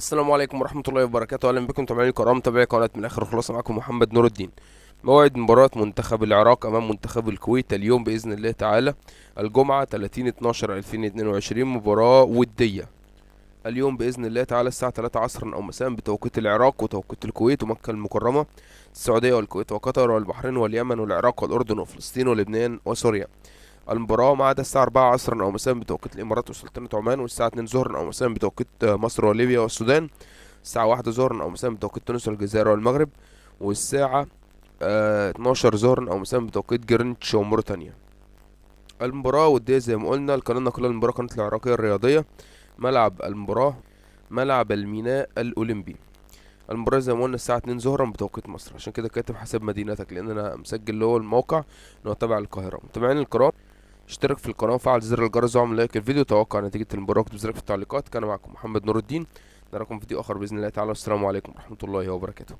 السلام عليكم ورحمة الله وبركاته أهلا بكم متابعين الكرام متابعي قناة من آخر خلاصة معكم محمد نور الدين موعد مباراة منتخب العراق أمام منتخب الكويت اليوم بإذن الله تعالى الجمعة 30 12 2022 مباراة ودية اليوم بإذن الله تعالى الساعة 3 عصرا أو مساء بتوقيت العراق وتوقيت الكويت ومكة المكرمة السعودية والكويت وقطر والبحرين واليمن والعراق والأردن وفلسطين ولبنان وسوريا المباراة ما عدا الساعة 4 عصرا أو مساء بتوقيت الإمارات وسلطنة عمان والساعة 2 ظهرا أو مساء بتوقيت آه، مصر وليبيا والسودان الساعة 1 ظهرا أو مساء بتوقيت تونس والجزائر والمغرب والساعة 12 آه، ظهرا أو مساء بتوقيت جرينتش وموريتانيا المباراة ودية زي ما قلنا القناة نقل المباراة قناة العراقية الرياضية ملعب المباراة ملعب الميناء الأولمبي المباراة زي ما قلنا الساعة 2 ظهرا بتوقيت مصر عشان كده كاتب حسب مدينتك لأن أنا مسجل اللي هو الموقع إن هو تبع القاهرة متابعين الكرام اشترك في القناه وفعل زر الجرس واعمل لايك للفيديو توقع نتيجه المباراه واكتب زرك في التعليقات كان معكم محمد نور الدين نراكم في فيديو اخر باذن الله تعالى والسلام عليكم ورحمه الله وبركاته